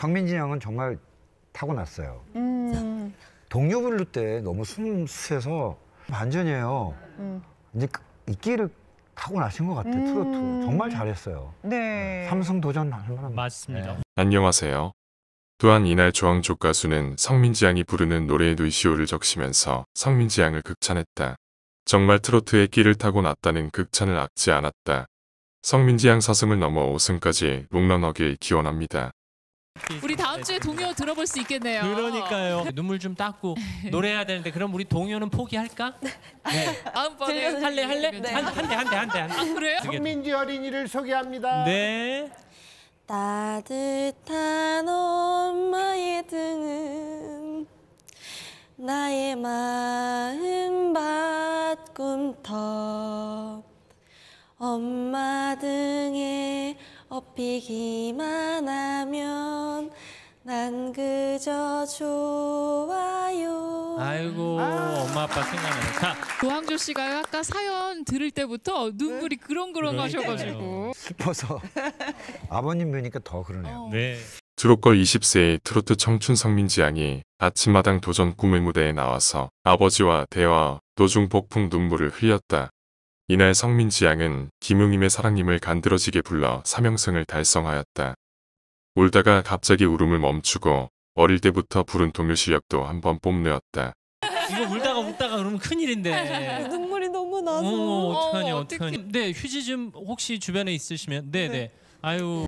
성민진 형은 정말 타고났어요. 음. 동료분류 때 너무 순수해서 반전이에요. 음. 이제 그, 이 끼를 타고나신 것 같아요, 음. 트로트. 정말 잘했어요. 네. 네. 삼성 도전할 만한. 맞습니다. 네. 안녕하세요. 또한 이날 조항조 가수는 성민지 양이 부르는 노래의도시오를 적시면서 성민지 양을 극찬했다. 정말 트로트의 끼를 타고났다는 극찬을 악지 않았다. 성민지 양사슴을 넘어 5승까지 롱런하길 기원합니다. 우리 다음 네, 주에 동요 들어볼 수 있겠네요. 그러니까요. 눈물 좀 닦고 노래해야 되는데 그럼 우리 동요는 포기할까? 네. 다음번에 할래 할래? 네. 한, 한대 한대 한대 한대. 아 그래요? 민지 어린이를 소개합니다. 네. 따뜻한 엄마의 등은 나의 마음 밭꿈터 엄마 등에 업히기만 하면 난 그저 좋아요. 아이고 아 엄마 아빠 생각나네. 자 도항조 씨가 아까 사연 들을 때부터 눈물이 네. 그렁그렁 가셔가지고 슬퍼서 아버님 뵈니까 더 그러네요. 어. 네. 트로커 20세의 트로트 청춘 성민지 양이 아침마당 도전 꿈의 무대에 나와서 아버지와 대화 도중 폭풍 눈물을 흘렸다. 이날 성민지 양은 김용임의 사랑님을 간드러지게 불러 사명성을 달성하였다. 울다가 갑자기 울음을 멈추고 어릴 때부터 부른 동요 실력도 한번 뽐내었다. 이거 울다가 웃다가 그러면 큰일인데. 눈물이 너무 나서. 어, 어떡하냐 어떡하냐. 네 휴지 좀 혹시 주변에 있으시면 네네. 네. 네. 아유.